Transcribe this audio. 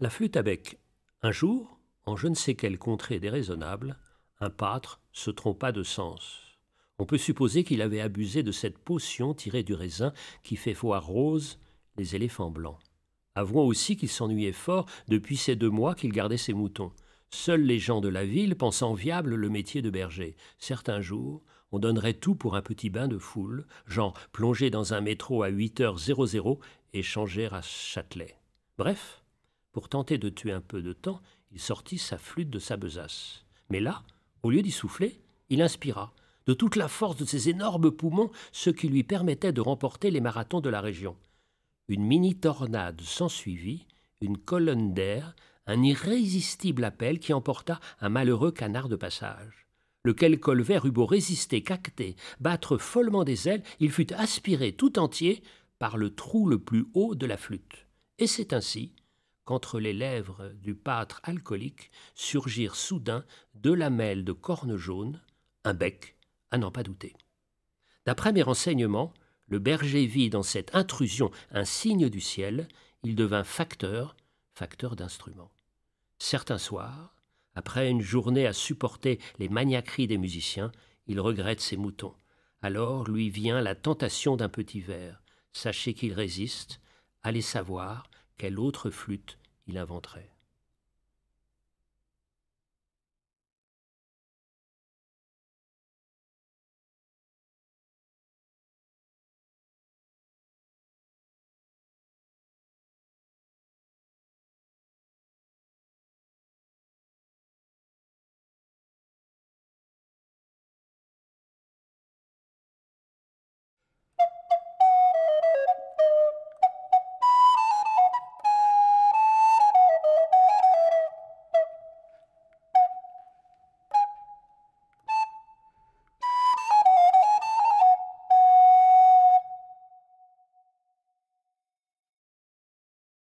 La flûte avec. Un jour, en je ne sais quelle contrée déraisonnable, un pâtre se trompa de sens. On peut supposer qu'il avait abusé de cette potion tirée du raisin qui fait voir rose les éléphants blancs. Avouons aussi qu'il s'ennuyait fort depuis ces deux mois qu'il gardait ses moutons. Seuls les gens de la ville pensant viable le métier de berger. Certains jours, on donnerait tout pour un petit bain de foule, genre plonger dans un métro à 8h00 et changer à Châtelet. Bref, pour tenter de tuer un peu de temps, il sortit sa flûte de sa besace. Mais là, au lieu d'y souffler, il inspira, de toute la force de ses énormes poumons, ce qui lui permettait de remporter les marathons de la région. Une mini-tornade s'ensuivit, une colonne d'air, un irrésistible appel qui emporta un malheureux canard de passage lequel Colvert eut beau résister, caqueter, battre follement des ailes, il fut aspiré tout entier par le trou le plus haut de la flûte. Et c'est ainsi entre les lèvres du pâtre alcoolique surgirent soudain deux lamelles de corne jaune, un bec, à n'en pas douter. D'après mes renseignements, le berger vit dans cette intrusion un signe du ciel, il devint facteur, facteur d'instruments. Certains soirs, après une journée à supporter les maniaqueries des musiciens, il regrette ses moutons. Alors lui vient la tentation d'un petit verre. Sachez qu'il résiste, allez savoir, quelle autre flûte il inventerait.